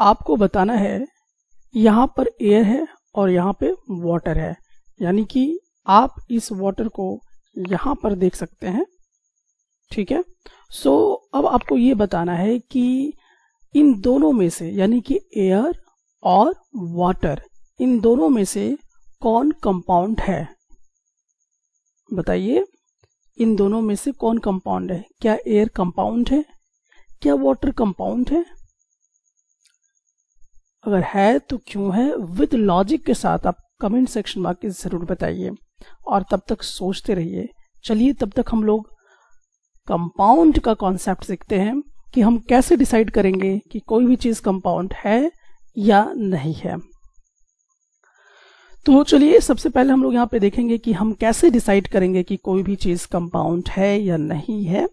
आपको बताना है यहाँ पर एयर है और यहाँ पे वाटर है यानी कि आप इस वाटर को यहाँ पर देख सकते हैं ठीक है सो so, अब आपको ये बताना है कि इन दोनों में से यानी कि एयर और वाटर इन दोनों में से कौन कंपाउंड है बताइए इन दोनों में से कौन कंपाउंड है क्या एयर कंपाउंड है क्या वाटर कंपाउंड है अगर है तो क्यों है विद लॉजिक के साथ आप कमेंट सेक्शन में आके ज़रूर बताइए और तब तक सोचते रहिए चलिए तब तक हम लोग कंपाउंड का कॉन्सेप्ट सीखते हैं कि हम कैसे डिसाइड करेंगे कि कोई भी चीज़ कंपाउंड है या नहीं है तो चलिए सबसे पहले हम लोग यहाँ पे देखेंगे कि हम कैसे डिसाइड करेंगे कि कोई भी चीज़ कंपाउंड है या नहीं है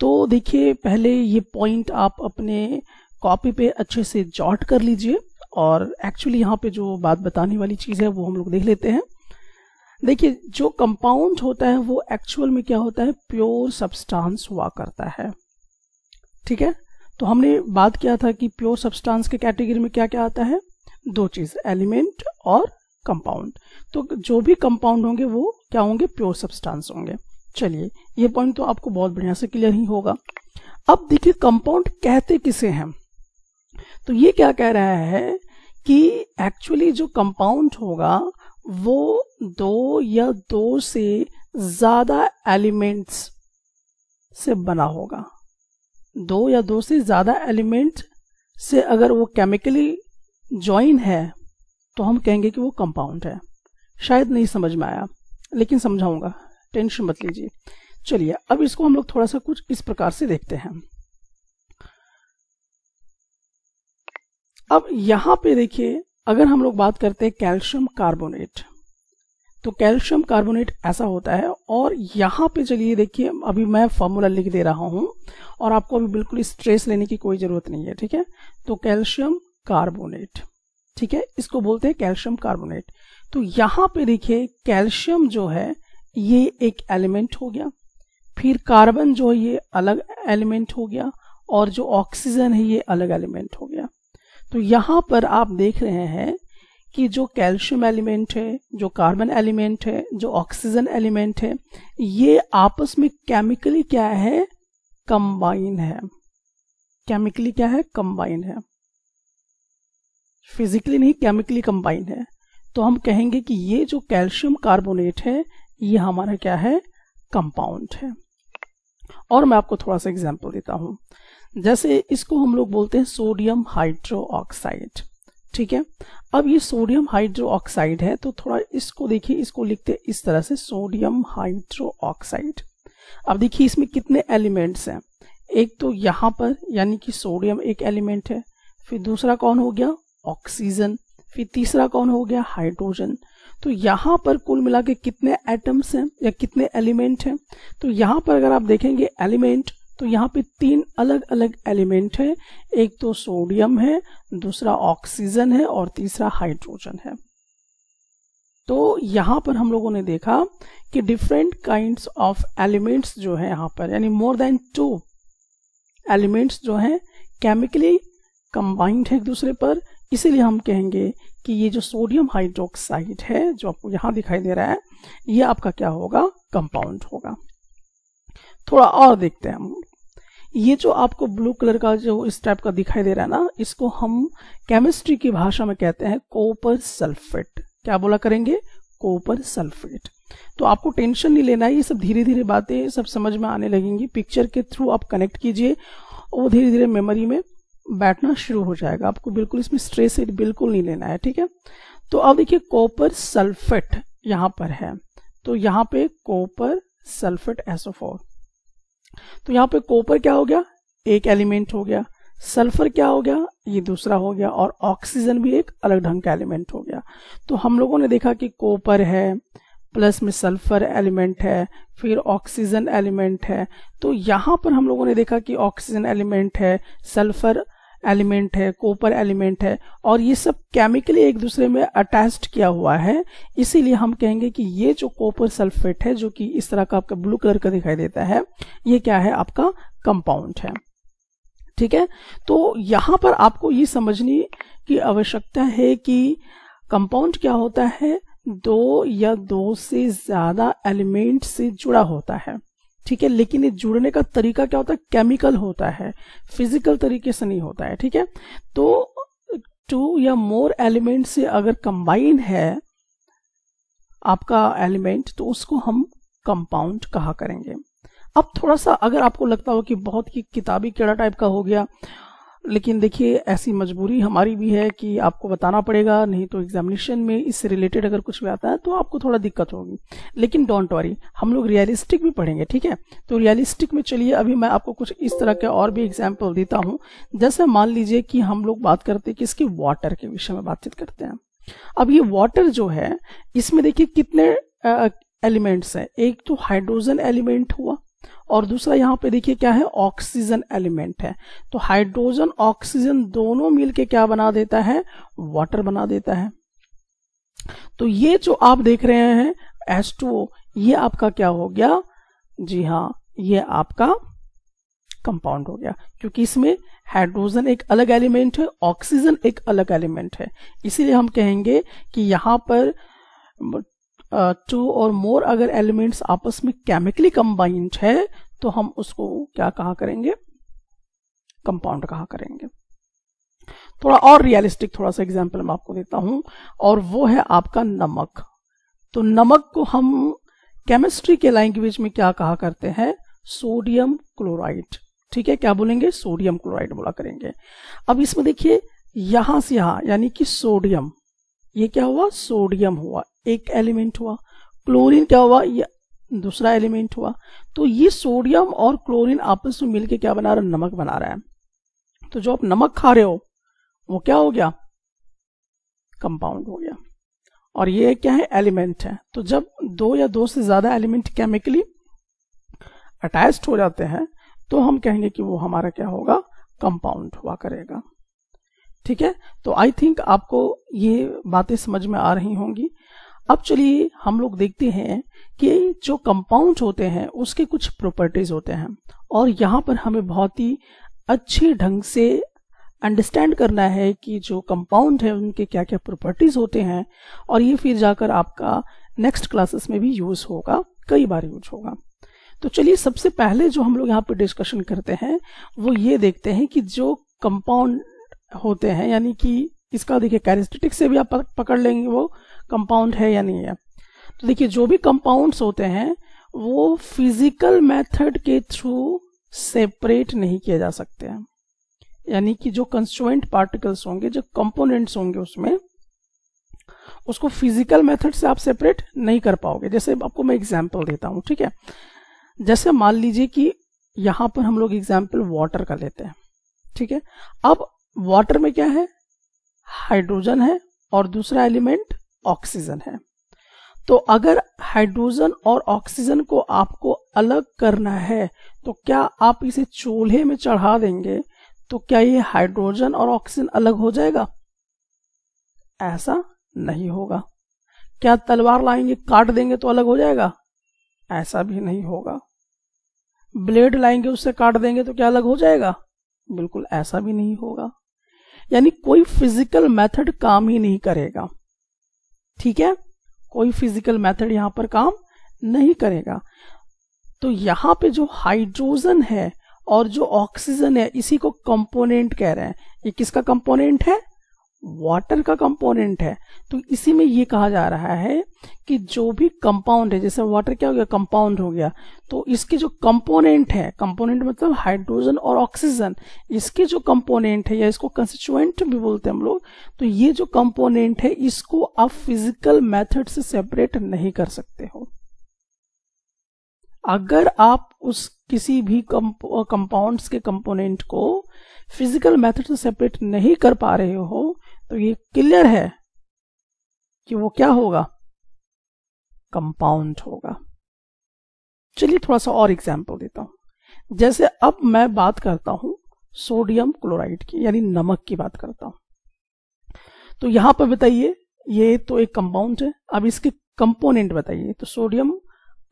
तो देखिए पहले ये पॉइंट आप अपने कॉपी पे अच्छे से जॉट कर लीजिए और एक्चुअली यहाँ पे जो बात बताने वाली चीज़ है वो हम लोग देख लेते हैं देखिए जो कंपाउंड होता है वो एक्चुअल में क्या होता है प्योर सब्सटेंस हुआ करता है ठीक है तो हमने बात किया था कि प्योर सब्सटेंस के कैटेगरी में क्या क्या आता है दो चीज एलिमेंट और कंपाउंड तो जो भी कंपाउंड होंगे वो क्या होंगे प्योर सब्सटेंस होंगे चलिए ये पॉइंट तो आपको बहुत बढ़िया से क्लियर ही होगा अब देखिए कंपाउंड कहते किसे हैं तो ये क्या कह रहा है कि एक्चुअली जो कंपाउंड होगा वो दो या दो से ज्यादा एलिमेंट्स से बना होगा दो या दो से ज्यादा एलिमेंट से अगर वो केमिकली ज्वाइन है तो हम कहेंगे कि वो कंपाउंड है शायद नहीं समझ में आया लेकिन समझाऊंगा टेंशन मत लीजिए चलिए अब इसको हम लोग थोड़ा सा कुछ इस प्रकार से देखते हैं अब यहां पे देखिए अगर हम लोग बात करते हैं कैल्शियम कार्बोनेट तो कैल्शियम कार्बोनेट ऐसा होता है और यहां पे चलिए देखिए अभी मैं फॉर्मूला लिख दे रहा हूं और आपको अभी बिल्कुल स्ट्रेस लेने की कोई ज़रूरत नहीं है ठीक है तो कैल्शियम कार्बोनेट ठीक है इसको बोलते हैं कैल्शियम कार्बोनेट तो यहां पे देखिए कैल्शियम जो है ये एक एलिमेंट हो गया फिर कार्बन जो है ये अलग एलिमेंट हो गया और जो ऑक्सीजन है ये अलग एलिमेंट हो गया तो यहां पर आप देख रहे हैं कि जो कैल्शियम एलिमेंट है जो कार्बन एलिमेंट है जो ऑक्सीजन एलिमेंट है ये आपस में केमिकली क्या है कंबाइन है केमिकली क्या है कंबाइन है फिजिकली नहीं केमिकली कंबाइन है तो हम कहेंगे कि ये जो कैल्शियम कार्बोनेट है ये हमारा क्या है कंपाउंड है और मैं आपको थोड़ा सा एग्जाम्पल देता हूं जैसे इसको हम लोग बोलते हैं सोडियम हाइड्रो ऑक्साइड ठीक है अब ये सोडियम हाइड्रो ऑक्साइड है तो थोड़ा इसको देखिए इसको लिखते हैं इस तरह से सोडियम हाइड्रो ऑक्साइड अब देखिए इसमें कितने एलिमेंट्स हैं एक तो यहाँ पर यानी कि सोडियम एक एलिमेंट है फिर दूसरा कौन हो गया ऑक्सीजन फिर तीसरा कौन हो गया हाइड्रोजन तो यहाँ पर कुल मिला के कितने एटम्स हैं या कितने एलिमेंट हैं तो यहाँ पर अगर आप देखेंगे एलिमेंट तो यहाँ पे तीन अलग अलग एलिमेंट है एक तो सोडियम है दूसरा ऑक्सीजन है और तीसरा हाइड्रोजन है तो यहाँ पर हम लोगों ने देखा कि डिफरेंट काइंड ऑफ एलिमेंट्स जो है यहाँ पर यानी मोर देन टू एलिमेंट्स जो है केमिकली कंबाइंड है एक दूसरे पर इसीलिए हम कहेंगे कि ये जो सोडियम हाइड्रोक्साइड है जो आपको यहाँ दिखाई दे रहा है ये आपका क्या होगा कंपाउंड होगा थोड़ा और देखते हैं हम ये जो आपको ब्लू कलर का जो इस टाइप का दिखाई दे रहा है ना इसको हम केमिस्ट्री की भाषा में कहते हैं कोपर सल्फेट क्या बोला करेंगे कोपर सल्फेट तो आपको टेंशन नहीं लेना है ये सब धीरे धीरे बातें सब समझ में आने लगेंगी पिक्चर के थ्रू आप कनेक्ट कीजिए वो धीरे धीरे मेमोरी में बैठना शुरू हो जाएगा आपको बिल्कुल इसमें स्ट्रेस बिल्कुल नहीं लेना है ठीक है तो अब देखिए कॉपर सल्फेट यहाँ पर है तो यहाँ पे कॉपर सल्फेट एसोफोर तो यहाँ पे कॉपर क्या हो गया एक एलिमेंट हो गया सल्फर क्या हो गया ये दूसरा हो गया और ऑक्सीजन भी एक अलग ढंग का एलिमेंट हो गया तो हम लोगों ने देखा कि कॉपर है प्लस में सल्फर एलिमेंट है फिर ऑक्सीजन एलिमेंट है तो यहाँ पर हम लोगों ने देखा कि ऑक्सीजन एलिमेंट है सल्फर एलिमेंट है कॉपर एलिमेंट है और ये सब केमिकली एक दूसरे में अटैच्ड किया हुआ है इसीलिए हम कहेंगे कि ये जो कॉपर सल्फेट है जो कि इस तरह का आपका ब्लू कलर का दिखाई देता है ये क्या है आपका कंपाउंड है ठीक है तो यहां पर आपको ये समझने की आवश्यकता है कि कंपाउंड क्या होता है दो या दो से ज्यादा एलिमेंट से जुड़ा होता है ठीक है लेकिन ये जुड़ने का तरीका क्या होता है केमिकल होता है फिजिकल तरीके से नहीं होता है ठीक है तो टू या मोर एलिमेंट से अगर कंबाइन है आपका एलिमेंट तो उसको हम कंपाउंड कहा करेंगे अब थोड़ा सा अगर आपको लगता हो कि बहुत ही किताबी केड़ा टाइप का हो गया लेकिन देखिए ऐसी मजबूरी हमारी भी है कि आपको बताना पड़ेगा नहीं तो एग्जामिनेशन में इससे रिलेटेड अगर कुछ भी आता है तो आपको थोड़ा दिक्कत होगी लेकिन डोंट वरी हम लोग रियलिस्टिक भी पढ़ेंगे ठीक है तो रियलिस्टिक में चलिए अभी मैं आपको कुछ इस तरह के और भी एग्जाम्पल देता हूँ जैसे मान लीजिए कि हम लोग बात करते हैं किसके वाटर के विषय में बातचीत करते हैं अब ये वाटर जो है इसमें देखिए कितने एलिमेंट्स हैं एक तो हाइड्रोजन एलिमेंट हुआ और दूसरा यहाँ पे देखिए क्या है ऑक्सीजन एलिमेंट है तो हाइड्रोजन ऑक्सीजन दोनों मिलके क्या बना देता है वाटर बना देता है तो ये जो आप देख रहे हैं H2O ये आपका क्या हो गया जी हाँ ये आपका कंपाउंड हो गया क्योंकि इसमें हाइड्रोजन एक अलग एलिमेंट है ऑक्सीजन एक अलग एलिमेंट है इसीलिए हम कहेंगे कि यहाँ पर टू और मोर अगर एलिमेंट्स आपस में केमिकली कंबाइंड है तो हम उसको क्या कहा करेंगे कंपाउंड कहा करेंगे थोड़ा और रियलिस्टिक थोड़ा सा एग्जाम्पल मैं आपको देता हूं और वो है आपका नमक तो नमक को हम केमिस्ट्री के लैंग्वेज में क्या कहा करते हैं सोडियम क्लोराइड ठीक है क्या बोलेंगे सोडियम क्लोराइड बोला करेंगे अब इसमें देखिए यहां से यहां यानी कि सोडियम ये क्या हुआ सोडियम हुआ एक एलिमेंट हुआ क्लोरीन क्या हुआ ये दूसरा एलिमेंट हुआ तो ये सोडियम और क्लोरीन आपस में मिलके क्या बना रहा है नमक बना रहा है तो जो आप नमक खा रहे हो वो क्या हो गया कंपाउंड हो गया और ये क्या है एलिमेंट है तो जब दो या दो से ज्यादा एलिमेंट केमिकली अटैच हो जाते हैं तो हम कहेंगे कि वो हमारा क्या होगा कंपाउंड हुआ करेगा ठीक है तो आई थिंक आपको ये बातें समझ में आ रही होंगी अब चलिए हम लोग देखते हैं कि जो कंपाउंड होते हैं उसके कुछ प्रॉपर्टीज होते हैं और यहाँ पर हमें बहुत ही अच्छे ढंग से अंडरस्टैंड करना है कि जो कंपाउंड है उनके क्या क्या प्रॉपर्टीज होते हैं और ये फिर जाकर आपका नेक्स्ट क्लासेस में भी यूज होगा कई बार यूज होगा तो चलिए सबसे पहले जो हम लोग यहाँ पर डिस्कशन करते हैं वो ये देखते हैं कि जो कंपाउंड होते हैं यानी कि इसका देखिए कैरेस्टिटिक से भी आप पकड़ लेंगे वो कंपाउंड है या नहीं है तो देखिए जो भी कंपाउंड्स होते हैं वो फिजिकल मेथड के थ्रू सेपरेट नहीं किए जा सकते हैं यानी कि जो कंस्टुएंट पार्टिकल्स होंगे जो कंपोनेंट्स होंगे उसमें उसको फिजिकल मेथड से आप सेपरेट नहीं कर पाओगे जैसे आपको मैं एग्जाम्पल देता हूँ ठीक है जैसे मान लीजिए कि यहां पर हम लोग एग्जाम्पल वाटर का लेते हैं ठीक है अब वाटर में क्या है हाइड्रोजन है और दूसरा एलिमेंट ऑक्सीजन है तो अगर हाइड्रोजन और ऑक्सीजन को आपको अलग करना है तो क्या आप इसे चूल्हे में चढ़ा देंगे तो क्या ये हाइड्रोजन और ऑक्सीजन अलग हो जाएगा ऐसा नहीं होगा क्या तलवार लाएंगे काट देंगे तो अलग हो जाएगा ऐसा भी नहीं होगा ब्लेड लाएंगे उससे काट देंगे तो क्या अलग हो जाएगा बिल्कुल ऐसा भी नहीं होगा यानी कोई फिजिकल मेथड काम ही नहीं करेगा ठीक है कोई फिजिकल मेथड यहाँ पर काम नहीं करेगा तो यहाँ पे जो हाइड्रोजन है और जो ऑक्सीजन है इसी को कंपोनेंट कह रहे हैं ये किसका कंपोनेंट है वाटर का कंपोनेंट है तो इसी में ये कहा जा रहा है कि जो भी कंपाउंड है जैसे वाटर क्या हो गया कंपाउंड हो गया तो इसके जो कंपोनेंट है कंपोनेंट मतलब हाइड्रोजन और ऑक्सीजन इसके जो कंपोनेंट है या इसको कंस्टिट्यूएंट भी बोलते हैं हम लोग तो ये जो कंपोनेंट है इसको आप फिजिकल मेथड से सेपरेट नहीं कर सकते हो अगर आप उस किसी भी कंपाउंड के कंपोनेंट को फिजिकल मेथड से सेपरेट नहीं कर पा रहे हो तो ये क्लियर है कि वो क्या होगा कंपाउंड होगा चलिए थोड़ा सा और एग्जाम्पल देता हूं जैसे अब मैं बात करता हूं सोडियम क्लोराइड की यानी नमक की बात करता हूं तो यहां पर बताइए ये तो एक कंपाउंड है अब इसके कंपोनेंट बताइए तो सोडियम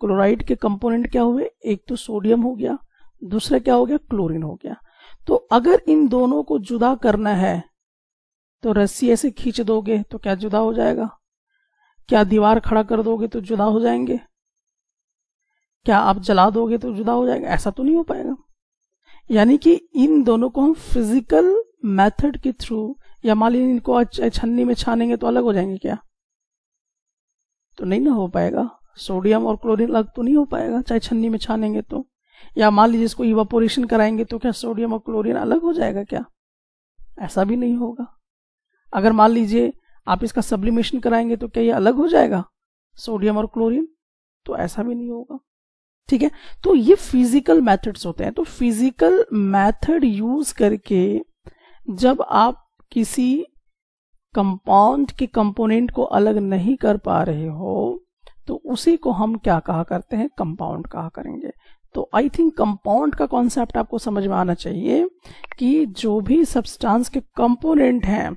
क्लोराइड के कंपोनेंट क्या हुए एक तो सोडियम हो गया दूसरा क्या हो गया क्लोरीन हो गया तो अगर इन दोनों को जुदा करना है तो रस्सी ऐसे खींच दोगे तो क्या जुदा हो जाएगा क्या दीवार खड़ा कर दोगे तो जुदा हो जाएंगे क्या आप जला दोगे तो जुदा हो जाएगा ऐसा तो नहीं हो पाएगा यानी कि इन दोनों को हम फिजिकल मेथड के थ्रू या मान लीजिए इनको छन्नी में छानेंगे तो अलग हो जाएंगे क्या तो नहीं ना हो पाएगा सोडियम और क्लोरीन अलग तो नहीं हो पाएगा चाहे छन्नी में छानेंगे तो या मान लीजिए इसको इवापोरेशन कराएंगे तो क्या सोडियम और क्लोरीन अलग हो जाएगा क्या ऐसा भी नहीं होगा अगर मान लीजिए आप इसका सब्लिमेशन कराएंगे तो क्या ये अलग हो जाएगा सोडियम और क्लोरीन तो ऐसा भी नहीं होगा ठीक है तो ये फिजिकल मेथड्स होते हैं तो फिजिकल मेथड यूज करके जब आप किसी कंपाउंड के कंपोनेंट को अलग नहीं कर पा रहे हो तो उसी को हम क्या कहा करते हैं कंपाउंड कहा करेंगे तो आई थिंक कंपाउंड का कॉन्सेप्ट आपको समझ में आना चाहिए कि जो भी सब्सटेंस के कंपोनेंट हैं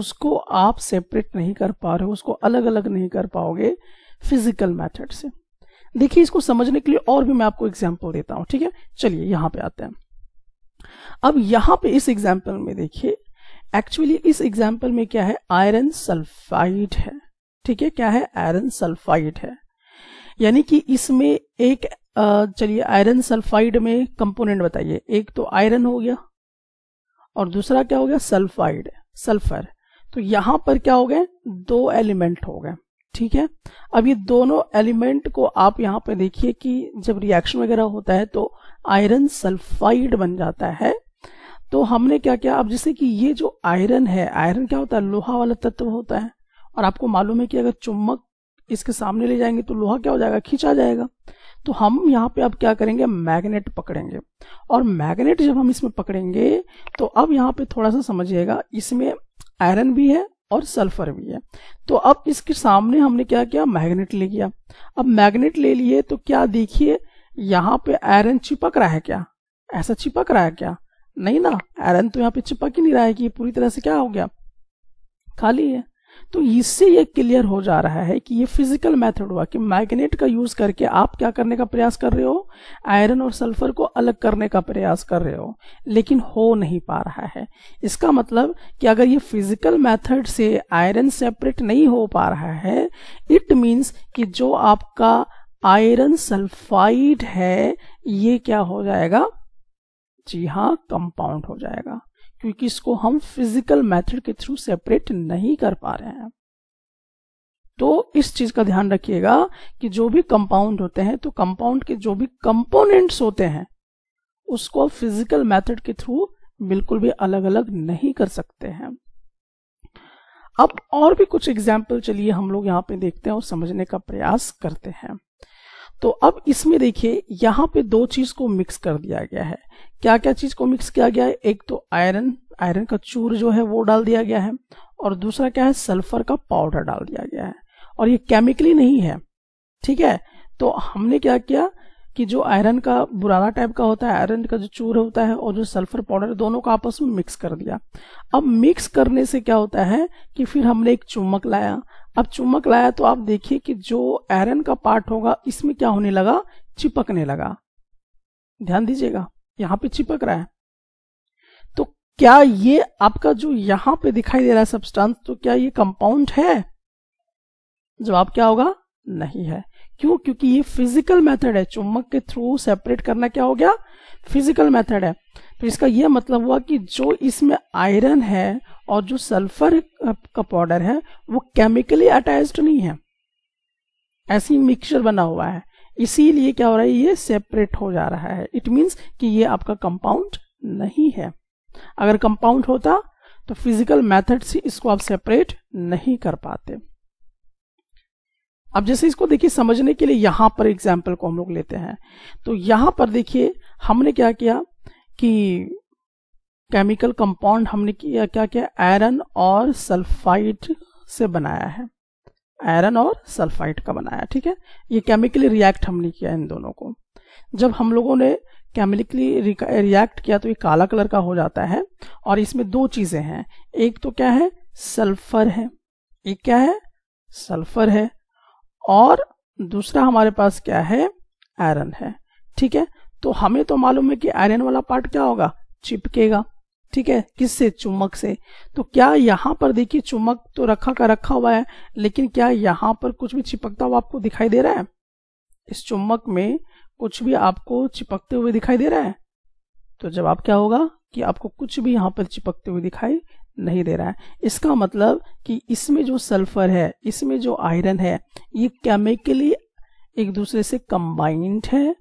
उसको आप सेपरेट नहीं कर पा रहे हो उसको अलग अलग नहीं कर पाओगे फिजिकल मेथड से देखिए इसको समझने के लिए और भी मैं आपको एग्जाम्पल देता हूँ ठीक है चलिए यहाँ पे आते हैं अब यहाँ पे इस एग्जाम्पल में देखिए एक्चुअली इस एग्जाम्पल में क्या है आयरन सल्फाइड है ठीक है क्या है आयरन सल्फाइड है यानी कि इसमें एक चलिए आयरन सल्फाइड में कंपोनेंट बताइए एक तो आयरन हो गया और दूसरा क्या हो गया सल्फाइड सल्फर तो यहां पर क्या हो गए दो एलिमेंट हो गए ठीक है अब ये दोनों एलिमेंट को आप यहां पे देखिए कि जब रिएक्शन वगैरह होता है तो आयरन सल्फाइड बन जाता है तो हमने क्या किया अब जैसे कि ये जो आयरन है आयरन क्या होता है लोहा वाला तत्व होता है और आपको मालूम है कि अगर चुम्बक इसके सामने ले जाएंगे तो लोहा क्या हो जाएगा खींचा जाएगा तो हम यहाँ पे अब क्या करेंगे मैग्नेट पकड़ेंगे और मैग्नेट जब हम इसमें पकड़ेंगे तो अब यहाँ पे थोड़ा सा समझिएगा इसमें आयरन भी है और सल्फर भी है तो अब इसके सामने हमने क्या किया मैग्नेट ले लिया अब मैग्नेट ले लिए तो क्या देखिए यहाँ पे आयरन चिपक रहा है क्या ऐसा चिपक रहा है क्या नहीं ना आयरन तो यहाँ पे चिपक ही नहीं रहा है कि पूरी तरह से क्या हो गया खाली है तो इससे ये क्लियर हो जा रहा है कि ये फिजिकल मेथड हुआ कि मैग्नेट का यूज करके आप क्या करने का प्रयास कर रहे हो आयरन और सल्फर को अलग करने का प्रयास कर रहे हो लेकिन हो नहीं पा रहा है इसका मतलब कि अगर ये फिजिकल मेथड से आयरन सेपरेट नहीं हो पा रहा है इट मीन्स कि जो आपका आयरन सल्फाइड है ये क्या हो जाएगा जी हाँ कंपाउंड हो जाएगा क्योंकि इसको हम फिजिकल मेथड के थ्रू सेपरेट नहीं कर पा रहे हैं तो इस चीज का ध्यान रखिएगा कि जो भी कंपाउंड होते हैं तो कंपाउंड के जो भी कंपोनेंट्स होते हैं उसको फिजिकल मेथड के थ्रू बिल्कुल भी अलग अलग नहीं कर सकते हैं अब और भी कुछ एग्जाम्पल चलिए हम लोग यहाँ पे देखते हैं और समझने का प्रयास करते हैं तो अब इसमें देखिए यहाँ पे दो चीज को मिक्स कर दिया गया है क्या क्या चीज को मिक्स किया गया है एक तो आयरन आयरन का चूर जो है वो डाल दिया गया है और दूसरा क्या है सल्फर का पाउडर डाल दिया गया है और ये केमिकली नहीं है ठीक है तो हमने क्या किया कि जो आयरन का बुराना टाइप का होता है आयरन का जो चूर होता है और जो सल्फर पाउडर दोनों का आपस में मिक्स कर दिया अब मिक्स करने से क्या होता है कि फिर हमने एक चुम्बक लाया अब चुम्बक लाया तो आप देखिए कि जो आयरन का पार्ट होगा इसमें क्या होने लगा चिपकने लगा ध्यान दीजिएगा यहां पे चिपक रहा है तो क्या ये आपका जो यहां पे दिखाई दे रहा है सब्सटेंस तो क्या ये कंपाउंड है जवाब क्या होगा नहीं है क्यों क्योंकि ये फिजिकल मेथड है चुम्बक के थ्रू सेपरेट करना क्या हो गया फिजिकल मेथड है तो इसका यह मतलब हुआ कि जो इसमें आयरन है और जो सल्फर का पाउडर है वो केमिकली अटैच्ड नहीं है ऐसी मिक्सचर बना हुआ है इसीलिए क्या हो रहा है ये सेपरेट हो जा रहा है इट मीन्स कि ये आपका कंपाउंड नहीं है अगर कंपाउंड होता तो फिजिकल मेथड से इसको आप सेपरेट नहीं कर पाते अब जैसे इसको देखिए समझने के लिए यहां पर एग्जाम्पल को हम लोग लेते हैं तो यहां पर देखिए हमने क्या किया कि केमिकल कंपाउंड हमने किया क्या क्या आयरन और सल्फाइड से बनाया है आयरन और सल्फाइड का बनाया ठीक है ये केमिकली रिएक्ट हमने किया इन दोनों को जब हम लोगों ने केमिकली रिएक्ट किया तो ये काला कलर का हो जाता है और इसमें दो चीजें हैं एक तो क्या है सल्फर है एक क्या है सल्फर है और दूसरा हमारे पास क्या है आयरन है ठीक है तो हमें तो मालूम है कि आयरन वाला पार्ट क्या होगा चिपकेगा ठीक है किससे चुम्बक से तो क्या यहाँ पर देखिए चुम्बक तो रखा का रखा हुआ है लेकिन क्या यहाँ पर कुछ भी चिपकता हुआ आपको दिखाई दे रहा है इस चुम्बक में कुछ भी आपको चिपकते हुए दिखाई दे रहा है तो जवाब क्या होगा कि आपको कुछ भी यहाँ पर चिपकते हुए दिखाई नहीं दे रहा है इसका मतलब कि इसमें जो सल्फर है इसमें जो आयरन है ये केमिकली एक दूसरे से कंबाइंड है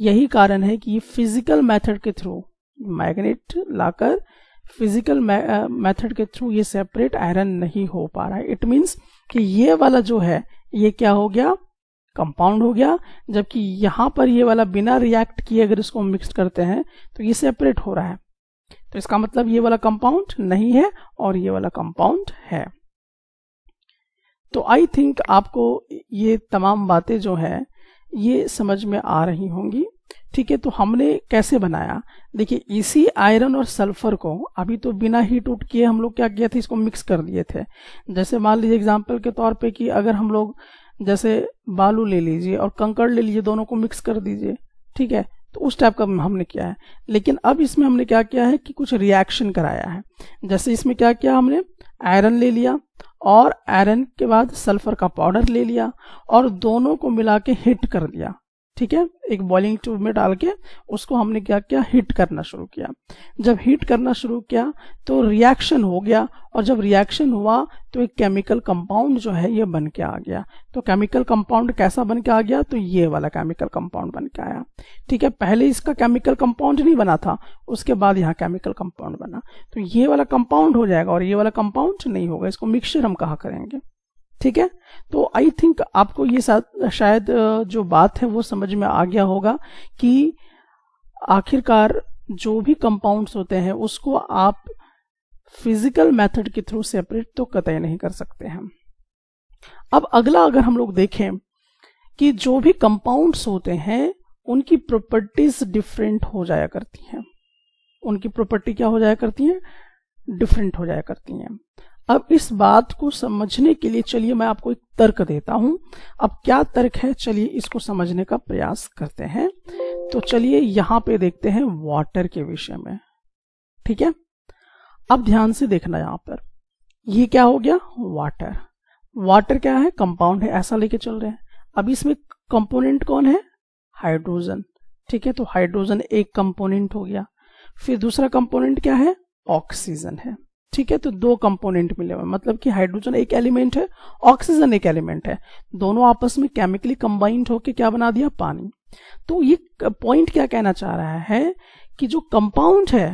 यही कारण है कि फिजिकल मेथड के थ्रू मैग्नेट लाकर फिजिकल मेथड के थ्रू ये सेपरेट आयरन नहीं हो पा रहा है इट मीन्स कि ये वाला जो है ये क्या हो गया कंपाउंड हो गया जबकि यहां पर ये वाला बिना रिएक्ट किए अगर इसको मिक्स करते हैं तो ये सेपरेट हो रहा है तो इसका मतलब ये वाला कंपाउंड नहीं है और ये वाला कंपाउंड है तो आई थिंक आपको ये तमाम बातें जो है ये समझ में आ रही होंगी ठीक है तो हमने कैसे बनाया देखिए इसी आयरन और सल्फर को अभी तो बिना हीट उठ किए हम लोग क्या किया थे इसको मिक्स कर लिए थे जैसे मान लीजिए एग्जाम्पल के तौर पे कि अगर हम लोग जैसे बालू ले लीजिए और कंकड़ ले लीजिए दोनों को मिक्स कर दीजिए ठीक है तो उस टाइप का हमने किया है लेकिन अब इसमें हमने क्या किया है कि कुछ रिएक्शन कराया है जैसे इसमें क्या किया हमने आयरन ले लिया और आयरन के बाद सल्फर का पाउडर ले लिया और दोनों को मिला के हिट कर लिया ठीक है एक बॉइलिंग ट्यूब में डाल के उसको हमने क्या किया हिट करना शुरू किया जब हिट करना शुरू किया तो रिएक्शन हो गया और जब रिएक्शन हुआ तो एक केमिकल कंपाउंड जो है ये बन के आ गया तो केमिकल कंपाउंड कैसा बन के आ गया तो ये वाला केमिकल कंपाउंड बन के आया ठीक है पहले इसका केमिकल कंपाउंड नहीं बना था उसके बाद यहाँ केमिकल कंपाउंड बना तो ये वाला कंपाउंड हो जाएगा और ये वाला कंपाउंड नहीं होगा इसको मिक्सचर हम कहा करेंगे ठीक है तो आई थिंक आपको ये शायद जो बात है वो समझ में आ गया होगा कि आखिरकार जो भी कंपाउंड्स होते हैं उसको आप फिजिकल मेथड के थ्रू सेपरेट तो कतई नहीं कर सकते हम अब अगला अगर हम लोग देखें कि जो भी कंपाउंड्स होते हैं उनकी प्रॉपर्टीज डिफरेंट हो जाया करती हैं उनकी प्रॉपर्टी क्या हो जाया करती है डिफरेंट हो जाया करती हैं अब इस बात को समझने के लिए चलिए मैं आपको एक तर्क देता हूं अब क्या तर्क है चलिए इसको समझने का प्रयास करते हैं तो चलिए यहां पे देखते हैं वाटर के विषय में ठीक है अब ध्यान से देखना यहां पर ये क्या हो गया वाटर वाटर क्या है कंपाउंड है ऐसा लेके चल रहे हैं अब इसमें कंपोनेंट कौन है हाइड्रोजन ठीक है तो हाइड्रोजन एक कंपोनेंट हो गया फिर दूसरा कंपोनेंट क्या है ऑक्सीजन है ठीक है तो दो कंपोनेंट मिले हुए मतलब कि हाइड्रोजन एक एलिमेंट है ऑक्सीजन एक एलिमेंट है दोनों आपस में केमिकली कंबाइंड होकर क्या बना दिया पानी तो ये पॉइंट क्या कहना चाह रहा है कि जो कंपाउंड है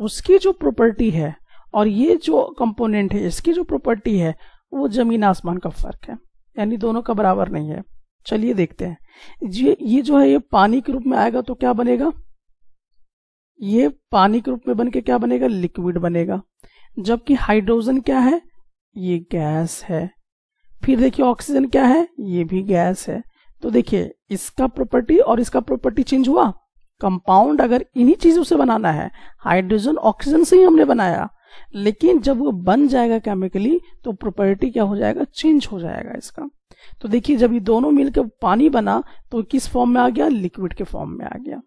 उसकी जो प्रॉपर्टी है और ये जो कंपोनेंट है इसकी जो प्रॉपर्टी है वो जमीन आसमान का फर्क है यानी दोनों का बराबर नहीं है चलिए देखते हैं ये ये जो है ये पानी के रूप में आएगा तो क्या बनेगा ये पानी के रूप में बनके क्या बनेगा लिक्विड बनेगा जबकि हाइड्रोजन क्या है ये गैस है फिर देखिए ऑक्सीजन क्या है ये भी गैस है तो देखिए इसका प्रॉपर्टी और इसका प्रॉपर्टी चेंज हुआ कंपाउंड अगर इन्हीं चीजों से बनाना है हाइड्रोजन ऑक्सीजन से ही हमने बनाया लेकिन जब वो बन जाएगा केमिकली तो प्रॉपर्टी क्या हो जाएगा चेंज हो जाएगा इसका तो देखिए जब ये दोनों मिलकर पानी बना तो किस फॉर्म में आ गया लिक्विड के फॉर्म में आ गया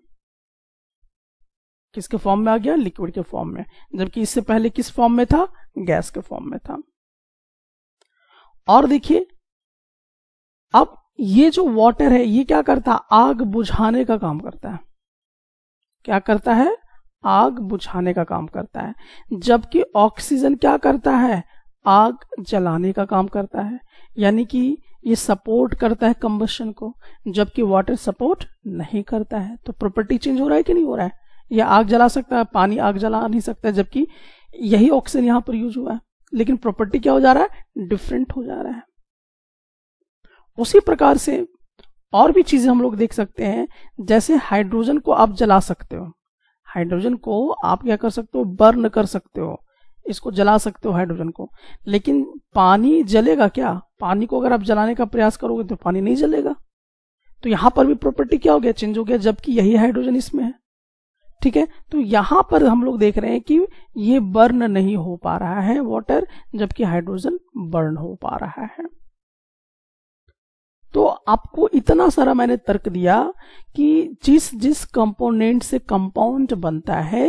किसके फॉर्म में आ गया लिक्विड के फॉर्म में जबकि इससे पहले किस फॉर्म में था गैस के फॉर्म में था और देखिए अब ये जो वाटर है ये क्या करता है आग बुझाने का काम करता है क्या करता है आग बुझाने का काम करता है जबकि ऑक्सीजन क्या करता है आग जलाने का काम करता है यानी कि ये सपोर्ट करता है कम्बशन को जबकि वाटर सपोर्ट नहीं करता है तो प्रॉपर्टी चेंज हो रहा है कि नहीं हो रहा है यह आग जला सकता है पानी आग जला नहीं सकता जबकि यही ऑक्सीजन यहां पर यूज हुआ है लेकिन प्रॉपर्टी क्या हो जा रहा है डिफरेंट हो जा रहा है उसी प्रकार से और भी चीज़ें हम लोग देख सकते हैं जैसे हाइड्रोजन को आप जला सकते हो हाइड्रोजन को आप क्या कर सकते हो बर्न कर सकते हो इसको जला सकते हो हाइड्रोजन को लेकिन पानी जलेगा क्या पानी को अगर आप जलाने का प्रयास करोगे तो पानी नहीं जलेगा तो यहां पर भी प्रॉपर्टी क्या हो गया चेंज हो गया जबकि यही हाइड्रोजन इसमें है ठीक है तो यहां पर हम लोग देख रहे हैं कि ये बर्न नहीं हो पा रहा है वाटर जबकि हाइड्रोजन बर्न हो पा रहा है तो आपको इतना सारा मैंने तर्क दिया कि जिस जिस कंपोनेंट से कंपाउंड बनता है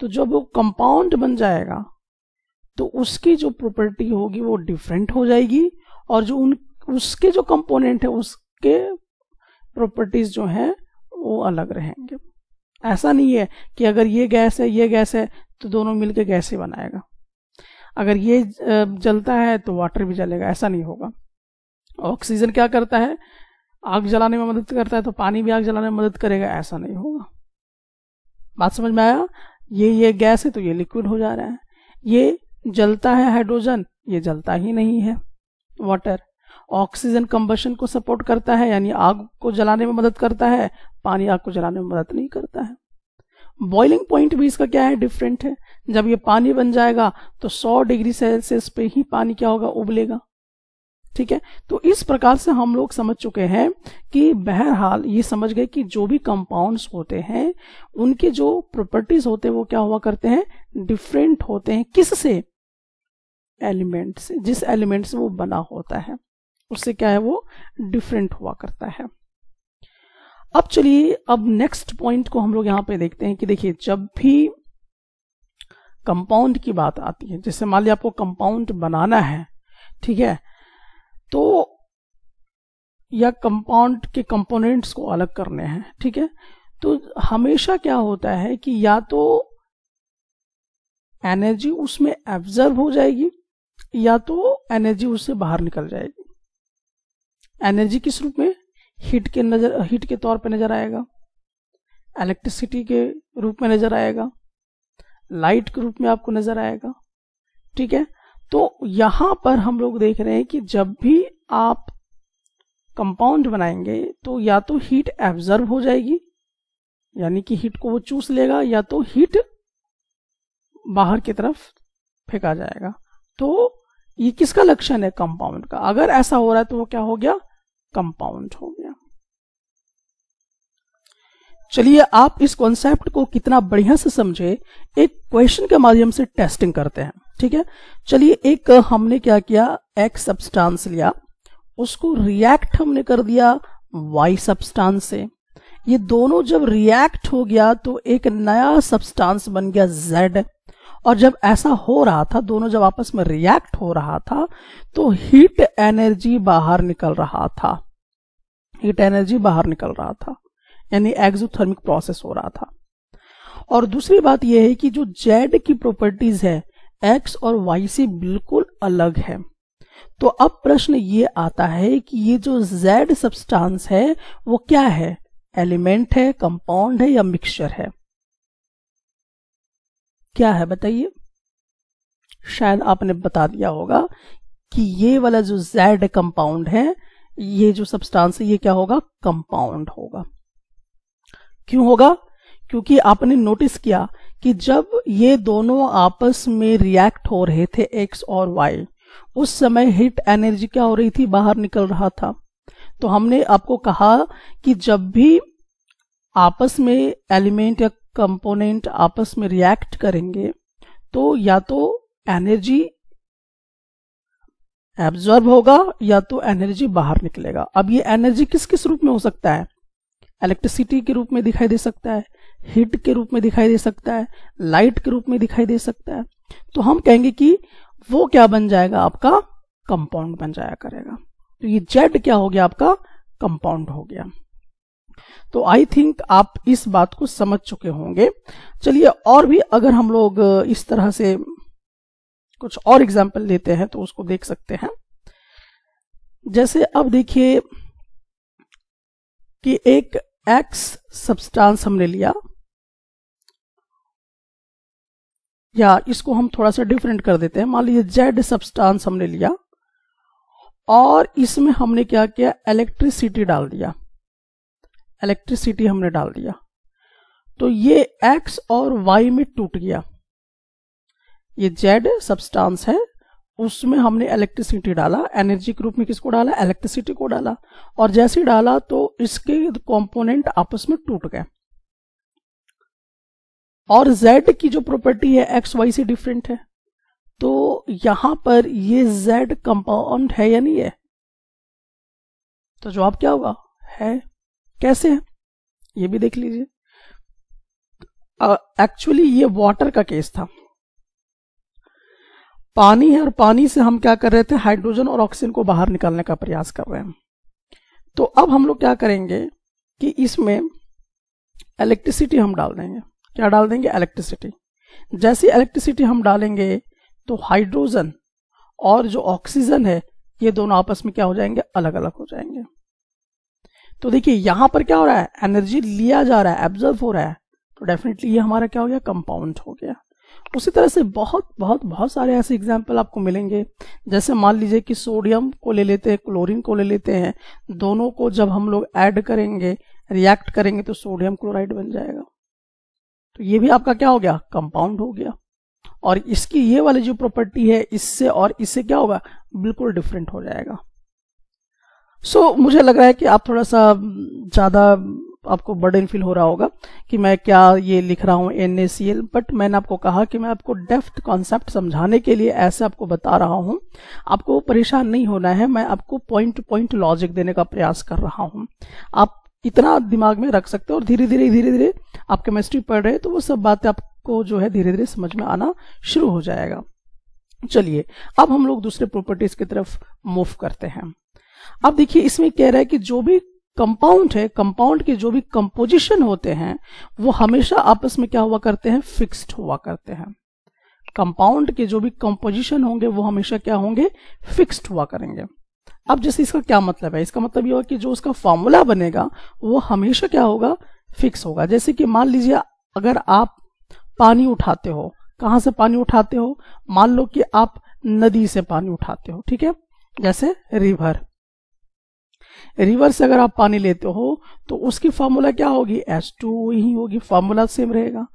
तो जब वो कंपाउंड बन जाएगा तो उसकी जो प्रॉपर्टी होगी वो डिफरेंट हो जाएगी और जो उन उसके जो कंपोनेंट है उसके प्रॉपर्टीज जो हैं वो अलग रहेंगे ऐसा नहीं है कि अगर ये गैस है ये गैस है तो दोनों मिलकर गैस ही बनाएगा अगर ये जलता है तो वाटर भी जलेगा ऐसा नहीं होगा ऑक्सीजन क्या करता है आग जलाने में मदद करता है तो पानी भी आग जलाने में मदद करेगा ऐसा नहीं होगा बात समझ में आया ये ये गैस है तो ये लिक्विड हो जा रहा है ये जलता है हाइड्रोजन ये जलता ही नहीं है वाटर ऑक्सीजन कंबशन को सपोर्ट करता है यानी आग को जलाने में मदद करता है पानी आग को जलाने में मदद नहीं करता है बॉइलिंग पॉइंट भी इसका क्या है डिफरेंट है जब ये पानी बन जाएगा तो 100 डिग्री सेल्सियस पे ही पानी क्या होगा उबलेगा ठीक है तो इस प्रकार से हम लोग समझ चुके हैं कि बहरहाल ये समझ गए कि जो भी कंपाउंड्स होते हैं उनके जो प्रॉपर्टीज होते हैं वो क्या हुआ करते हैं डिफरेंट होते हैं किससे एलिमेंट से जिस एलिमेंट से वो बना होता है उससे क्या है वो डिफरेंट हुआ करता है अब चलिए अब नेक्स्ट पॉइंट को हम लोग यहाँ पे देखते हैं कि देखिए जब भी कंपाउंड की बात आती है जैसे मान लिया आपको कंपाउंड बनाना है ठीक है तो या कंपाउंड के कंपोनेंट्स को अलग करने हैं ठीक है तो हमेशा क्या होता है कि या तो एनर्जी उसमें एब्जर्व हो जाएगी या तो एनर्जी उससे बाहर निकल जाएगी एनर्जी किस रूप में हीट के नजर हीट के तौर पर नजर आएगा इलेक्ट्रिसिटी के रूप में नजर आएगा लाइट के रूप में आपको नजर आएगा ठीक है तो यहां पर हम लोग देख रहे हैं कि जब भी आप कंपाउंड बनाएंगे तो या तो हीट एब्जर्व हो जाएगी यानी कि हीट को वो चूस लेगा या तो हीट बाहर की तरफ फेंका जाएगा तो ये किसका लक्षण है कंपाउंड का अगर ऐसा हो रहा है तो वो क्या हो गया कंपाउंड हो गया चलिए आप इस कॉन्सेप्ट को कितना बढ़िया से समझे एक क्वेश्चन के माध्यम से टेस्टिंग करते हैं ठीक है चलिए एक हमने क्या किया एक्स सब्सटेंस लिया उसको रिएक्ट हमने कर दिया वाई सब्सटेंस से ये दोनों जब रिएक्ट हो गया तो एक नया सब्सटेंस बन गया जेड और जब ऐसा हो रहा था दोनों जब आपस में रिएक्ट हो रहा था तो हीट एनर्जी बाहर निकल रहा था हीट एनर्जी बाहर निकल रहा था यानी एक्सोथर्मिक प्रोसेस हो रहा था और दूसरी बात यह है कि जो जेड की प्रॉपर्टीज है एक्स और वाई से बिल्कुल अलग है तो अब प्रश्न ये आता है कि ये जो जेड सब्सटेंस है वो क्या है एलिमेंट है कंपाउंड है या मिक्सचर है क्या है बताइए शायद आपने बता दिया होगा कि ये वाला जो जेड कंपाउंड है ये जो सब्सटेंस है ये क्या होगा कंपाउंड होगा क्यों होगा क्योंकि आपने नोटिस किया कि जब ये दोनों आपस में रिएक्ट हो रहे थे एक्स और वाई उस समय हिट एनर्जी क्या हो रही थी बाहर निकल रहा था तो हमने आपको कहा कि जब भी आपस में एलिमेंट या कंपोनेंट आपस में रिएक्ट करेंगे तो या तो एनर्जी एब्जॉर्ब होगा या तो एनर्जी बाहर निकलेगा अब ये एनर्जी किस किस रूप में हो सकता है इलेक्ट्रिसिटी के रूप में दिखाई दे सकता है हीट के रूप में दिखाई दे सकता है लाइट के रूप में दिखाई दे सकता है तो हम कहेंगे कि वो क्या बन जाएगा आपका कंपाउंड बन जाया करेगा तो ये जेड क्या हो गया आपका कंपाउंड हो गया तो आई थिंक आप इस बात को समझ चुके होंगे चलिए और भी अगर हम लोग इस तरह से कुछ और एग्जाम्पल लेते हैं तो उसको देख सकते हैं जैसे अब देखिए कि एक एक्स सब्सटेंस हमने लिया या इसको हम थोड़ा सा डिफरेंट कर देते हैं मान लीजिए जेड सब्सटेंस हमने लिया और इसमें हमने क्या किया इलेक्ट्रिसिटी डाल दिया इलेक्ट्रिसिटी हमने डाल दिया तो ये एक्स और वाई में टूट गया ये जेड सब्सटेंस है उसमें हमने इलेक्ट्रिसिटी डाला एनर्जी के रूप में किसको डाला इलेक्ट्रिसिटी को डाला और जैसे ही डाला तो इसके कॉम्पोनेंट आपस में टूट गए और z की जो प्रॉपर्टी है एक्स वाई से डिफरेंट है तो यहां पर ये z कंपाउंड है या नहीं है तो जवाब क्या होगा है कैसे है ये भी देख लीजिए एक्चुअली ये वाटर का केस था पानी है और पानी से हम क्या कर रहे थे हाइड्रोजन और ऑक्सीजन को बाहर निकालने का प्रयास कर रहे हैं तो अब हम लोग क्या करेंगे कि इसमें इलेक्ट्रिसिटी हम डाल देंगे क्या डाल देंगे इलेक्ट्रिसिटी जैसी इलेक्ट्रिसिटी हम डालेंगे तो हाइड्रोजन और जो ऑक्सीजन है ये दोनों आपस में क्या हो जाएंगे अलग अलग हो जाएंगे तो देखिए यहां पर क्या हो रहा है एनर्जी लिया जा रहा है एब्जर्व हो रहा है तो डेफिनेटली ये हमारा क्या हो गया कंपाउंड हो गया उसी तरह से बहुत बहुत बहुत सारे ऐसे एग्जाम्पल आपको मिलेंगे जैसे मान लीजिए कि सोडियम को ले लेते हैं क्लोरीन को ले लेते हैं दोनों को जब हम लोग ऐड करेंगे रिएक्ट करेंगे तो सोडियम क्लोराइड बन जाएगा तो ये भी आपका क्या हो गया कंपाउंड हो गया और इसकी ये वाली जो प्रॉपर्टी है इससे और इससे क्या होगा बिल्कुल डिफरेंट हो जाएगा सो so, मुझे लग रहा है कि आप थोड़ा सा हम्म, ज़्यादा हम्म, आपको बर्डन फील हो रहा होगा कि मैं क्या ये लिख रहा हूं N A C L but मैंने आपको कहा कि मैं आपको डेफ्थ कॉन्सेप्ट समझाने के लिए ऐसे आपको बता रहा हूं आपको परेशान नहीं होना है मैं आपको पॉइंट टू पॉइंट लॉजिक देने का प्रयास कर रहा हूं आप इतना दिमाग में रख सकते हो और धीरे धीरे धीरे धीरे आप केमिस्ट्री पढ़ रहे तो वो सब बातें आपको जो है धीरे धीरे समझ में आना शुरू हो जाएगा चलिए अब हम लोग दूसरे प्रॉपर्टीज की तरफ मूव करते हैं अब देखिए इसमें कह रहा है कि जो भी कंपाउंड है कंपाउंड के जो भी कंपोजिशन होते हैं वो हमेशा आपस में क्या हुआ करते हैं फिक्स्ड हुआ करते हैं कंपाउंड के जो भी कंपोजिशन होंगे वो हमेशा क्या होंगे फिक्स्ड हुआ करेंगे अब जैसे इसका क्या मतलब है इसका मतलब ये होगा कि जो उसका फॉर्मूला बनेगा वो हमेशा क्या होगा फिक्स होगा जैसे कि मान लीजिए अगर आप पानी उठाते हो कहाँ से पानी उठाते हो मान लो कि आप नदी से पानी उठाते हो ठीक है जैसे रिवर रिवर्स अगर आप पानी लेते हो तो उसकी फार्मूला क्या होगी एस टू ही होगी फार्मूला सेम रहेगा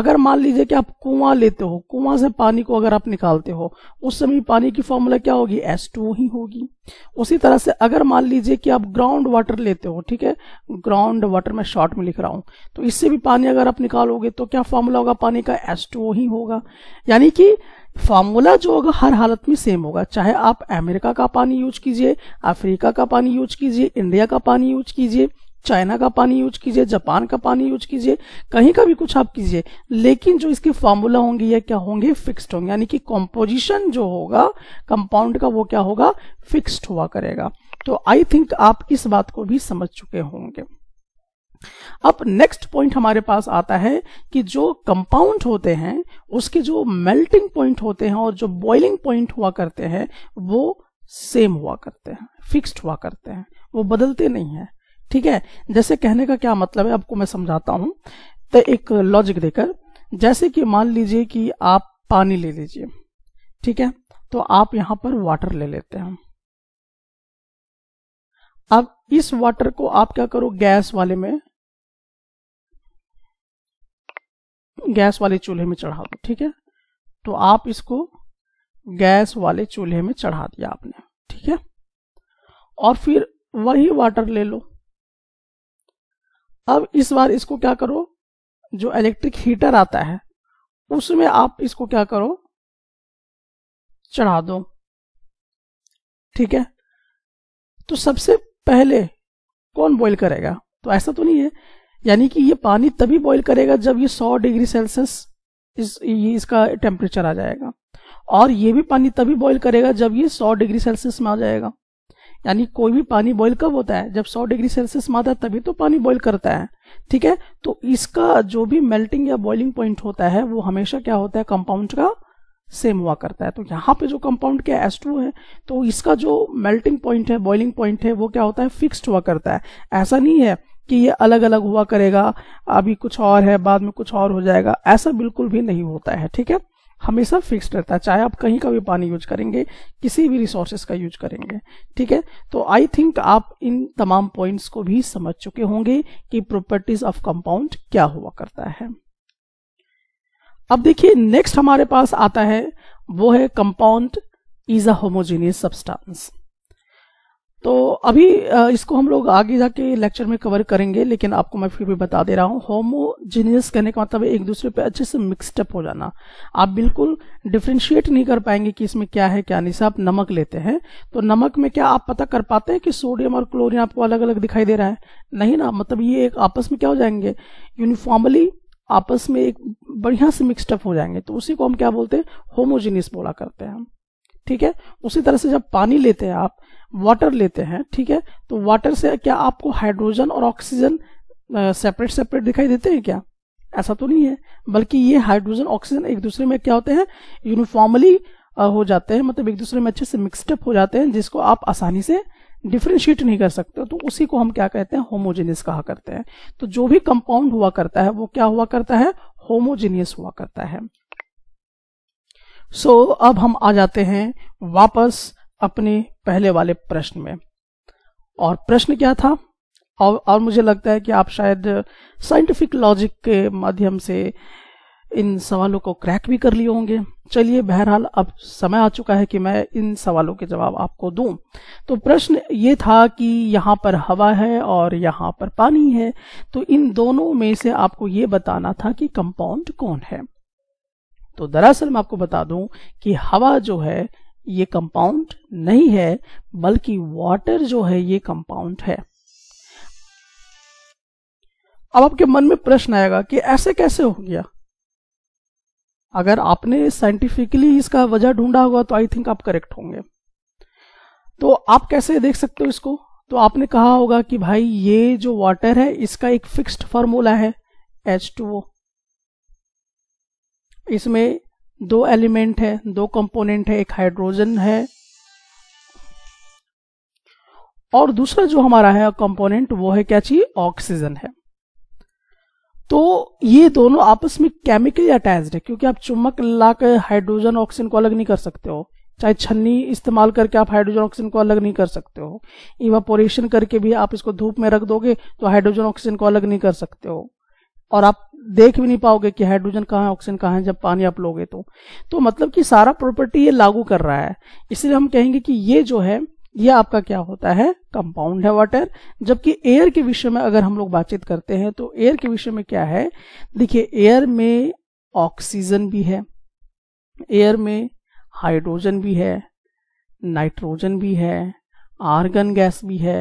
अगर मान लीजिए कि आप कुआं लेते हो कुआं से पानी को अगर आप निकालते हो उस समय पानी की फार्मूला क्या होगी एस टू ही होगी उसी तरह से अगर मान लीजिए कि आप ग्राउंड वाटर लेते हो ठीक है ग्राउंड वाटर मैं शॉर्ट में लिख रहा हूं तो इससे भी पानी अगर आप निकालोगे तो क्या फार्मूला होगा पानी का एस टू ही होगा यानी कि फार्मूला जो होगा हर हालत में सेम होगा चाहे आप अमेरिका का पानी यूज कीजिए अफ्रीका का पानी यूज कीजिए इंडिया का पानी यूज कीजिए चाइना का पानी यूज कीजिए जापान का पानी यूज कीजिए कहीं का भी कुछ आप कीजिए लेकिन जो इसके फार्मूला होंगे या क्या होंगे फिक्स्ड होंगे यानी कि कॉम्पोजिशन जो होगा कंपाउंड का वो क्या होगा फिक्स्ड हुआ करेगा तो आई थिंक आप इस बात को भी समझ चुके होंगे अब नेक्स्ट पॉइंट हमारे पास आता है कि जो कंपाउंड होते हैं उसके जो मेल्टिंग पॉइंट होते हैं और जो बॉइलिंग पॉइंट हुआ करते हैं वो सेम हुआ करते हैं फिक्स्ड हुआ करते हैं वो बदलते नहीं है ठीक है जैसे कहने का क्या मतलब है आपको मैं समझाता हूं तो एक लॉजिक देकर जैसे कि मान लीजिए कि आप पानी ले लीजिए ठीक है तो आप यहां पर वाटर ले लेते हैं अब इस वाटर को आप क्या करो गैस वाले में गैस वाले चूल्हे में चढ़ा दो ठीक है तो आप इसको गैस वाले चूल्हे में चढ़ा दिया आपने ठीक है और फिर वही वाटर ले लो अब इस बार इसको क्या करो जो इलेक्ट्रिक हीटर आता है उसमें आप इसको क्या करो चढ़ा दो ठीक है तो सबसे पहले कौन बॉईल करेगा तो ऐसा तो नहीं है यानी कि ये पानी तभी बॉईल करेगा जब ये 100 डिग्री सेल्सियस इस ये इसका टेम्परेचर आ जाएगा और ये भी पानी तभी बॉईल करेगा जब ये 100 डिग्री सेल्सियस में आ जाएगा यानी कोई भी पानी बॉईल कब होता है जब 100 डिग्री सेल्सियस में आता है तभी तो पानी बॉईल करता है ठीक है तो इसका जो भी मेल्टिंग या बॉइलिंग पॉइंट होता है वो हमेशा क्या होता है कंपाउंड का सेम हुआ करता है तो यहाँ पे जो कंपाउंड क्या एस टू है तो इसका जो मेल्टिंग पॉइंट है बॉइलिंग पॉइंट है वो क्या होता है फिक्स्ड हुआ करता है ऐसा नहीं है कि ये अलग अलग हुआ करेगा अभी कुछ और है बाद में कुछ और हो जाएगा ऐसा बिल्कुल भी नहीं होता है ठीक है हमेशा फिक्स रहता है चाहे आप कहीं का भी पानी यूज करेंगे किसी भी रिसोर्सेस का यूज करेंगे ठीक है तो आई थिंक आप इन तमाम पॉइंट्स को भी समझ चुके होंगे कि प्रॉपर्टीज ऑफ कंपाउंड क्या हुआ करता है अब देखिए नेक्स्ट हमारे पास आता है वो है compound is a homogeneous substance तो अभी इसको हम लोग आगे जाके लेक्चर में कवर करेंगे लेकिन आपको मैं फिर भी बता दे रहा हूँ होमोजीनियस कहने का मतलब एक दूसरे पे अच्छे से मिक्सडअप हो जाना आप बिल्कुल डिफ्रेंशिएट नहीं कर पाएंगे कि इसमें क्या है क्या नहीं सब आप नमक लेते हैं तो नमक में क्या आप पता कर पाते हैं कि सोडियम और क्लोरिन आपको अलग अलग दिखाई दे रहा है नहीं ना मतलब ये एक आपस में क्या हो जाएंगे यूनिफॉर्मली आपस में एक बढ़िया से मिक्सडअप हो जाएंगे तो उसी को हम क्या बोलते हैं होमोजीनियस बोला करते हैं ठीक है उसी तरह से जब पानी लेते हैं आप वाटर लेते हैं ठीक है तो वाटर से क्या आपको हाइड्रोजन और ऑक्सीजन सेपरेट सेपरेट दिखाई देते हैं क्या ऐसा तो नहीं है बल्कि ये हाइड्रोजन ऑक्सीजन एक दूसरे में क्या होते हैं यूनिफॉर्मली हो जाते हैं मतलब एक दूसरे में अच्छे से मिक्सडअप हो जाते हैं जिसको आप आसानी से डिफ्रेंशिएट नहीं कर सकते तो उसी को हम क्या कहते हैं होमोजेनियस कहा करते हैं तो जो भी कंपाउंड हुआ करता है वो क्या हुआ करता है होमोजेनियस हुआ करता है सो so, अब हम आ जाते हैं वापस अपने पहले वाले प्रश्न में और प्रश्न क्या था और, और मुझे लगता है कि आप शायद साइंटिफिक लॉजिक के माध्यम से इन सवालों को क्रैक भी कर लिए होंगे चलिए बहरहाल अब समय आ चुका है कि मैं इन सवालों के जवाब आपको दूं तो प्रश्न ये था कि यहाँ पर हवा है और यहाँ पर पानी है तो इन दोनों में से आपको ये बताना था कि कंपाउंड कौन है तो दरअसल मैं आपको बता दूं कि हवा जो है ये कंपाउंड नहीं है बल्कि वाटर जो है ये कंपाउंड है अब आपके मन में प्रश्न आएगा कि ऐसे कैसे हो गया अगर आपने साइंटिफिकली इसका वजह ढूंढा होगा तो आई थिंक आप करेक्ट होंगे तो आप कैसे देख सकते हो इसको तो आपने कहा होगा कि भाई ये जो वाटर है इसका एक फिक्स्ड फॉर्मूला है एच इसमें दो एलिमेंट है दो कंपोनेंट है एक हाइड्रोजन है और दूसरा जो हमारा है कंपोनेंट वो है क्या चाहिए ऑक्सीजन है तो ये दोनों आपस में केमिकली अटैच्ड है क्योंकि आप चुम्बक ला हाइड्रोजन ऑक्सीजन को अलग नहीं कर सकते हो चाहे छन्नी इस्तेमाल करके आप हाइड्रोजन ऑक्सीजन को अलग नहीं कर सकते हो इवापोरेशन करके भी आप इसको धूप में रख दोगे तो हाइड्रोजन ऑक्सीजन को अलग नहीं कर सकते हो और आप देख भी नहीं पाओगे कि हाइड्रोजन कहाँ है ऑक्सीजन कहाँ है जब पानी आप लोगे तो तो मतलब कि सारा प्रॉपर्टी ये लागू कर रहा है इसलिए हम कहेंगे कि ये जो है ये आपका क्या होता है कंपाउंड है वाटर जबकि एयर के विषय में अगर हम लोग बातचीत करते हैं तो एयर के विषय में क्या है देखिए एयर में ऑक्सीजन भी है एयर में हाइड्रोजन भी है नाइट्रोजन भी है आर्गन गैस भी है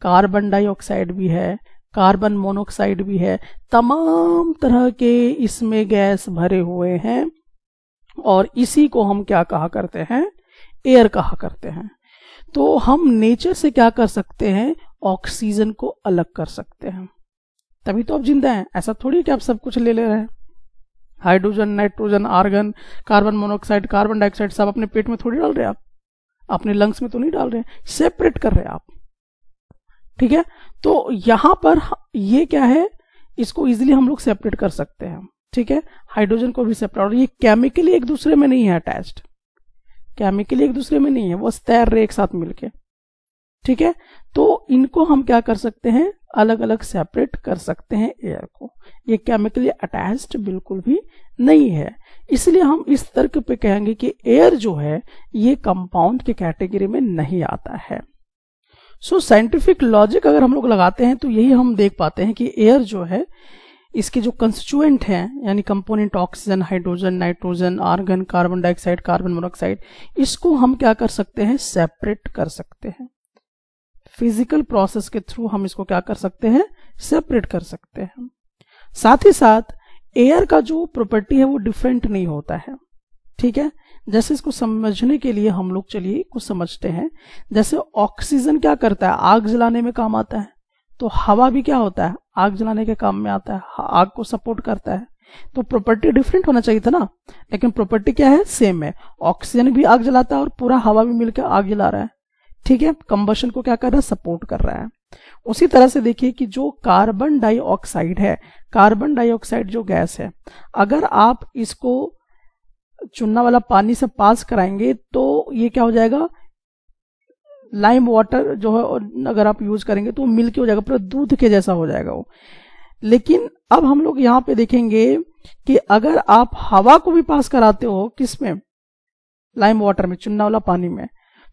कार्बन डाइऑक्साइड भी है कार्बन मोनोक्साइड भी है तमाम तरह के इसमें गैस भरे हुए हैं और इसी को हम क्या कहा करते हैं एयर कहा करते हैं तो हम नेचर से क्या कर सकते हैं ऑक्सीजन को अलग कर सकते हैं तभी तो आप जिंदा हैं ऐसा थोड़ी कि आप सब कुछ ले ले रहे हैं hydrogen nitrogen argon carbon monoxide carbon dioxide सब अपने पेट में थोड़ी डाल रहे हैं आप अपने लंग्स में तो नहीं डाल रहे हैं सेपरेट कर रहे हैं आप ठीक है तो यहां पर ये क्या है इसको इजिली हम लोग सेपरेट कर सकते हैं ठीक है हाइड्रोजन को भी सेपरेट और ये केमिकली एक दूसरे में नहीं है अटैच्ड केमिकली एक दूसरे में नहीं है वो तैर रहे एक साथ मिलके ठीक है तो इनको हम क्या कर सकते हैं अलग अलग सेपरेट कर सकते हैं एयर को ये केमिकली अटैच्ड बिल्कुल भी नहीं है इसलिए हम इस तर्क पे कहेंगे कि एयर जो है ये कंपाउंड के कैटेगरी में नहीं आता है सो साइंटिफिक लॉजिक अगर हम लोग लगाते हैं तो यही हम देख पाते हैं कि एयर जो है इसके जो कंस्टिट्यूएंट हैं यानी component oxygen hydrogen nitrogen argon carbon dioxide carbon monoxide इसको हम क्या कर सकते हैं सेपरेट कर सकते हैं फिजिकल प्रोसेस के थ्रू हम इसको क्या कर सकते हैं सेपरेट कर सकते हैं साथ ही साथ एयर का जो प्रॉपर्टी है वो डिफरेंट नहीं होता है ठीक है जैसे इसको समझने के लिए हम लोग चलिए कुछ समझते हैं जैसे ऑक्सीजन क्या करता है आग जलाने में काम आता है तो हवा भी क्या होता है आग जलाने के काम में आता है आग को सपोर्ट करता है तो प्रॉपर्टी डिफरेंट होना चाहिए था ना लेकिन प्रॉपर्टी क्या है सेम है ऑक्सीजन भी आग जलाता है और पूरा हवा भी मिलकर आग जला रहा है ठीक है कंबशन को क्या कर रहा है सपोर्ट कर रहा है उसी तरह से देखिए कि जो कार्बन डाइऑक्साइड है कार्बन डाइऑक्साइड जो गैस है अगर आप इसको चुनना वाला पानी से पास कराएंगे तो ये क्या हो जाएगा लाइम वाटर जो है अगर आप यूज करेंगे तो मिल के हो जाएगा पूरा दूध के जैसा हो जाएगा वो लेकिन अब हम लोग यहाँ पे देखेंगे कि अगर आप हवा को भी पास कराते हो किस में लाइम वाटर में चुनना वाला पानी में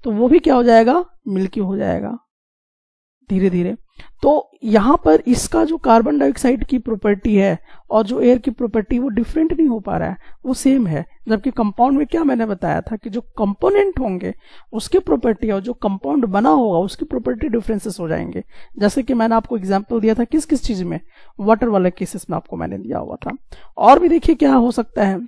तो वो भी क्या हो जाएगा मिल्की हो जाएगा धीरे धीरे तो यहां पर इसका जो कार्बन डाइऑक्साइड की प्रॉपर्टी है और जो एयर की प्रॉपर्टी वो डिफरेंट नहीं हो पा रहा है वो सेम है जबकि कंपाउंड में क्या मैंने बताया था कि जो कंपोनेंट होंगे उसकी प्रॉपर्टी और जो कंपाउंड बना होगा उसकी प्रॉपर्टी डिफरेंसेस हो जाएंगे जैसे कि मैंने आपको एग्जाम्पल दिया था किस किस चीज में वाटर वाले केसेस में आपको मैंने दिया हुआ था और भी देखिए क्या हो सकता है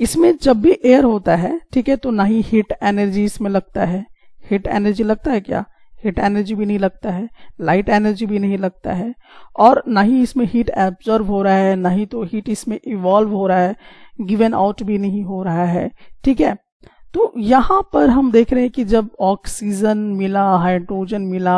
इसमें जब भी एयर होता है ठीक है तो ना ही हीट एनर्जी इसमें लगता है हीट एनर्जी लगता है क्या हीट एनर्जी भी नहीं लगता है लाइट एनर्जी भी नहीं लगता है और ना ही इसमें हीट एब्जॉर्व हो रहा है ना ही तो हीट इसमें इवॉल्व हो रहा है गिवन आउट भी नहीं हो रहा है ठीक है तो यहां पर हम देख रहे हैं कि जब ऑक्सीजन मिला हाइड्रोजन मिला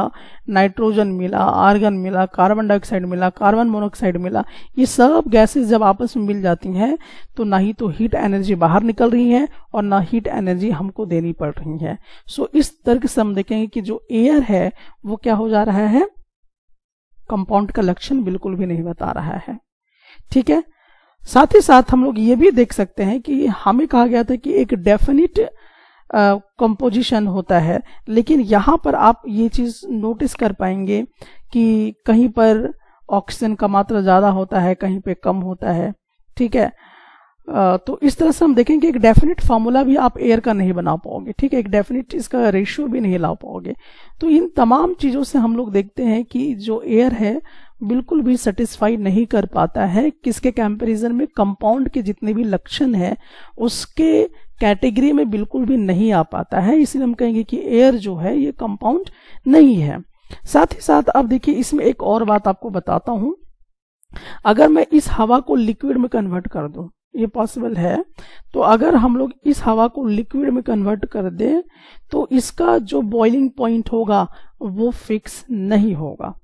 नाइट्रोजन मिला आर्गन मिला कार्बन डाइऑक्साइड मिला कार्बन मोनोऑक्साइड मिला ये सब गैसेस जब आपस में मिल जाती हैं तो ना ही तो हीट एनर्जी बाहर निकल रही है और ना हीट एनर्जी हमको देनी पड़ रही है सो so, इस तर्क से हम देखेंगे कि जो एयर है वो क्या हो जा रहा है कंपाउंड का लक्षण बिल्कुल भी नहीं बता रहा है ठीक है साथ ही साथ हम लोग ये भी देख सकते हैं कि हमें कहा गया था कि एक डेफिनेट कंपोजिशन होता है लेकिन यहाँ पर आप ये चीज नोटिस कर पाएंगे कि कहीं पर ऑक्सीजन का मात्रा ज्यादा होता है कहीं पे कम होता है ठीक है आ, तो इस तरह से हम देखेंगे एक डेफिनेट फार्मूला भी आप एयर का नहीं बना पाओगे ठीक है एक डेफिनेट इसका रेशियो भी नहीं ला पाओगे तो इन तमाम चीजों से हम लोग देखते हैं कि जो एयर है बिल्कुल भी सेटिस्फाई नहीं कर पाता है किसके कंपैरिजन में कंपाउंड के जितने भी लक्षण है उसके कैटेगरी में बिल्कुल भी नहीं आ पाता है इसलिए हम कहेंगे कि एयर जो है ये कंपाउंड नहीं है साथ ही साथ अब देखिए इसमें एक और बात आपको बताता हूं अगर मैं इस हवा को लिक्विड में कन्वर्ट कर दू ये पॉसिबल है तो अगर हम लोग इस हवा को लिक्विड में कन्वर्ट कर दें तो इसका जो बॉइलिंग पॉइंट होगा वो फिक्स नहीं होगा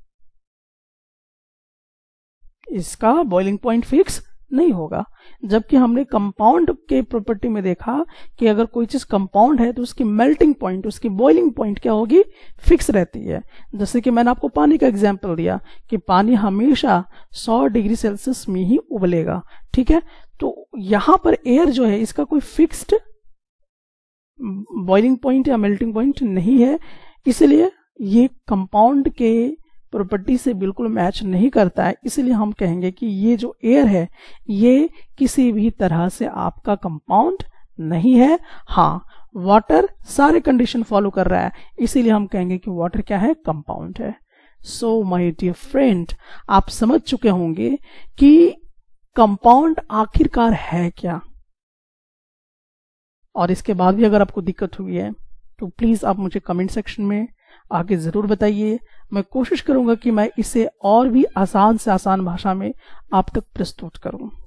इसका बॉइलिंग पॉइंट फिक्स नहीं होगा जबकि हमने कंपाउंड के प्रॉपर्टी में देखा कि अगर कोई चीज कंपाउंड है तो उसकी मेल्टिंग पॉइंट उसकी बॉइलिंग पॉइंट क्या होगी फिक्स रहती है जैसे कि मैंने आपको पानी का एग्जाम्पल दिया कि पानी हमेशा 100 डिग्री सेल्सियस में ही उबलेगा ठीक है तो यहां पर एयर जो है इसका कोई फिक्स्ड बॉइलिंग पॉइंट या मेल्टिंग पॉइंट नहीं है इसलिए ये कंपाउंड के प्रॉपर्टी से बिल्कुल मैच नहीं करता है इसलिए हम कहेंगे कि ये जो एयर है ये किसी भी तरह से आपका कंपाउंड नहीं है हाँ वाटर सारे कंडीशन फॉलो कर रहा है इसीलिए हम कहेंगे कि वाटर क्या है कंपाउंड है सो माई डियर फ्रेंड आप समझ चुके होंगे कि कंपाउंड आखिरकार है क्या और इसके बाद भी अगर आपको दिक्कत हुई है तो प्लीज आप मुझे कमेंट सेक्शन में आके जरूर बताइए मैं कोशिश करूंगा कि मैं इसे और भी आसान से आसान भाषा में आप तक प्रस्तुत करूं